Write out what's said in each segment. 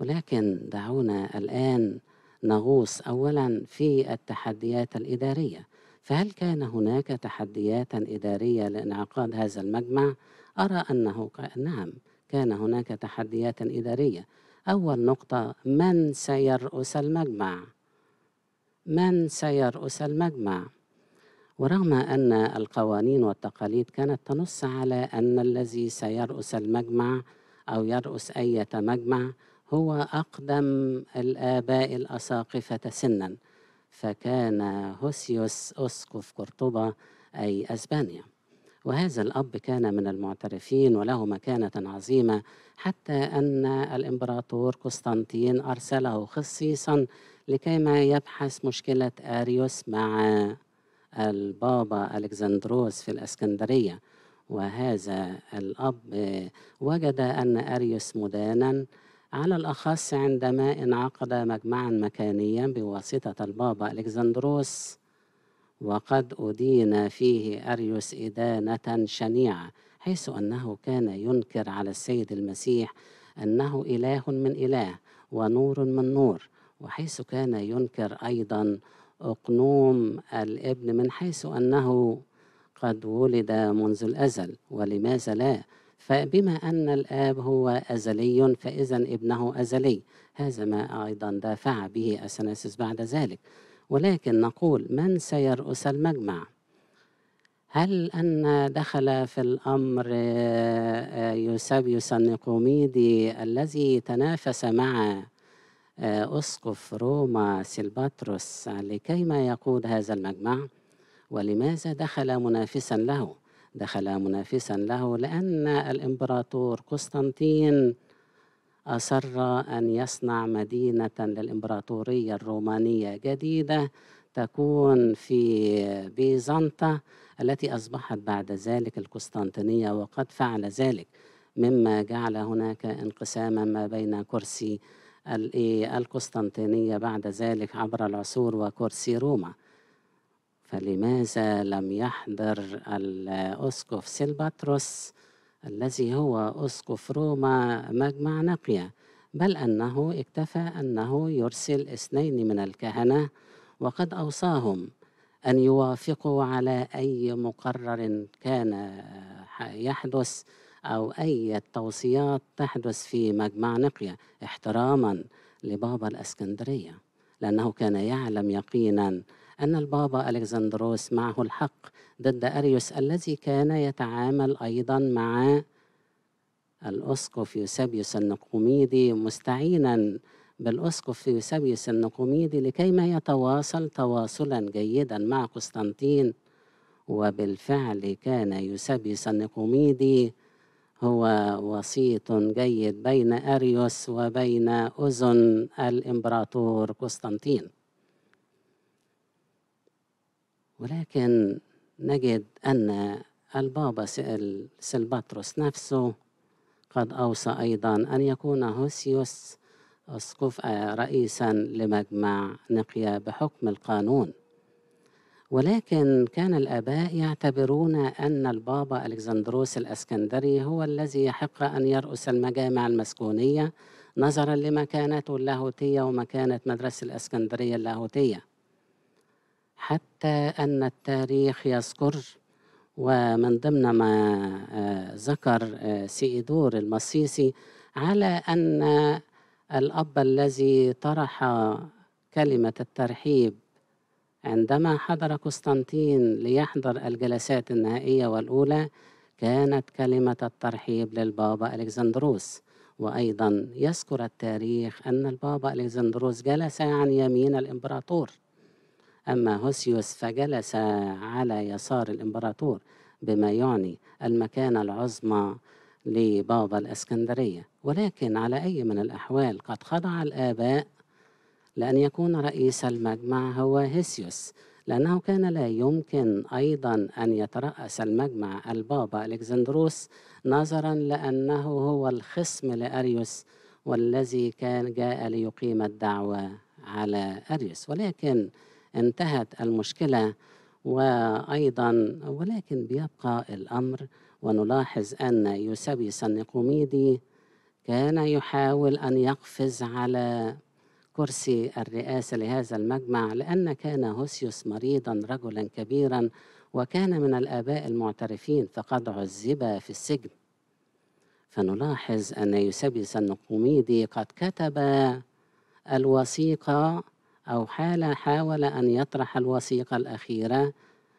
ولكن دعونا الآن نغوص أولا في التحديات الإدارية فهل كان هناك تحديات إدارية لانعقاد هذا المجمع؟ أرى أنه نعم كان هناك تحديات إدارية أول نقطة من سيرأس المجمع؟ من سيرأس المجمع؟ ورغم أن القوانين والتقاليد كانت تنص على أن الذي سيرأس المجمع أو يرأس أي مجمع هو أقدم الآباء الأساقفة سنا فكان هوسيوس أسقف قرطبة أي أسبانيا وهذا الأب كان من المعترفين وله مكانة عظيمة حتى أن الإمبراطور قسطنطين أرسله خصيصا لكيما يبحث مشكلة أريوس مع البابا ألكسندروس في الإسكندرية وهذا الأب وجد أن أريوس مدانا على الأخص عندما انعقد مجمعا مكانيا بواسطة البابا ألكسندروس وقد أدين فيه أريوس إدانة شنيعة حيث أنه كان ينكر على السيد المسيح أنه إله من إله ونور من نور وحيث كان ينكر أيضا أقنوم الابن من حيث أنه قد ولد منذ الأزل ولماذا لا فبما أن الآب هو أزلي فإذا ابنه أزلي هذا ما أيضا دافع به أسناسس بعد ذلك ولكن نقول من سيرأس المجمع هل أن دخل في الأمر آه، يوسابيوس النيقوميدي الذي تنافس مع أسقف آه، روما سيلباتروس لكيما يقود هذا المجمع ولماذا دخل منافسا له؟ دخل منافسا له لأن الإمبراطور قسطنطين أصر أن يصنع مدينة للإمبراطورية الرومانية جديدة تكون في بيزنطة التي أصبحت بعد ذلك القسطنطينية وقد فعل ذلك مما جعل هناك انقساما ما بين كرسي القسطنطينية بعد ذلك عبر العصور وكرسي روما فلماذا لم يحضر الأسقف سيلباتروس الذي هو أسقف روما مجمع نقية بل أنه اكتفى أنه يرسل اثنين من الكهنة وقد أوصاهم أن يوافقوا على أي مقرر كان يحدث أو أي توصيات تحدث في مجمع نقية احتراما لبابا الأسكندرية لأنه كان يعلم يقينا أن البابا ألكسندروس معه الحق ضد أريوس الذي كان يتعامل أيضا مع الأسقف يوسابيوس النقوميدي مستعينا بالأسقف يوسابيوس النقوميدي لكيما يتواصل تواصلا جيدا مع قسطنطين وبالفعل كان يوسابيوس النقوميدي هو وسيط جيد بين أريوس وبين أذن الإمبراطور قسطنطين ولكن نجد أن البابا سلباتروس نفسه قد أوصى أيضا أن يكون هوسيوس أسقف آه، رئيسا لمجمع نقيا بحكم القانون ولكن كان الآباء يعتبرون أن البابا ألكسندروس الأسكندري هو الذي يحق أن يرأس المجامع المسكونية نظرا لمكانته اللاهوتية ومكانة مدرسة الأسكندرية اللاهوتية حتى أن التاريخ يذكر ومن ضمن ما آه، ذكر آه، سيدور المصيصي على أن الأب الذي طرح كلمة الترحيب عندما حضر قسطنطين ليحضر الجلسات النهائية والأولى كانت كلمة الترحيب للبابا ألكسندروس وأيضا يذكر التاريخ أن البابا ألكسندروس جلس عن يمين الإمبراطور أما هوسيوس فجلس على يسار الإمبراطور بما يعني المكانة العظمى لبابا الإسكندرية ولكن على أي من الأحوال قد خضع الآباء لأن يكون رئيس المجمع هو هيسيوس لأنه كان لا يمكن أيضا أن يترأس المجمع البابا ألكسندروس نظرا لأنه هو الخصم لأريوس والذي كان جاء ليقيم الدعوة على أريوس ولكن انتهت المشكله وايضا ولكن بيبقى الامر ونلاحظ ان يوسبيوس النيقوميدي كان يحاول ان يقفز على كرسي الرئاسه لهذا المجمع لان كان هوسيوس مريضا رجلا كبيرا وكان من الاباء المعترفين فقد عذب في السجن فنلاحظ ان يوسبيوس النقوميدي قد كتب الوثيقه أو حال حاول أن يطرح الوثيقة الأخيرة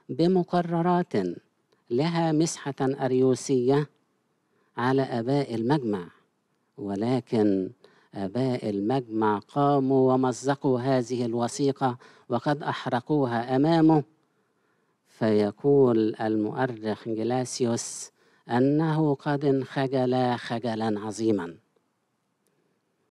بمقررات لها مسحة أريوسية على آباء المجمع ولكن آباء المجمع قاموا ومزقوا هذه الوثيقة وقد أحرقوها أمامه فيقول المؤرخ جلاسيوس أنه قد انخجل خجلا عظيما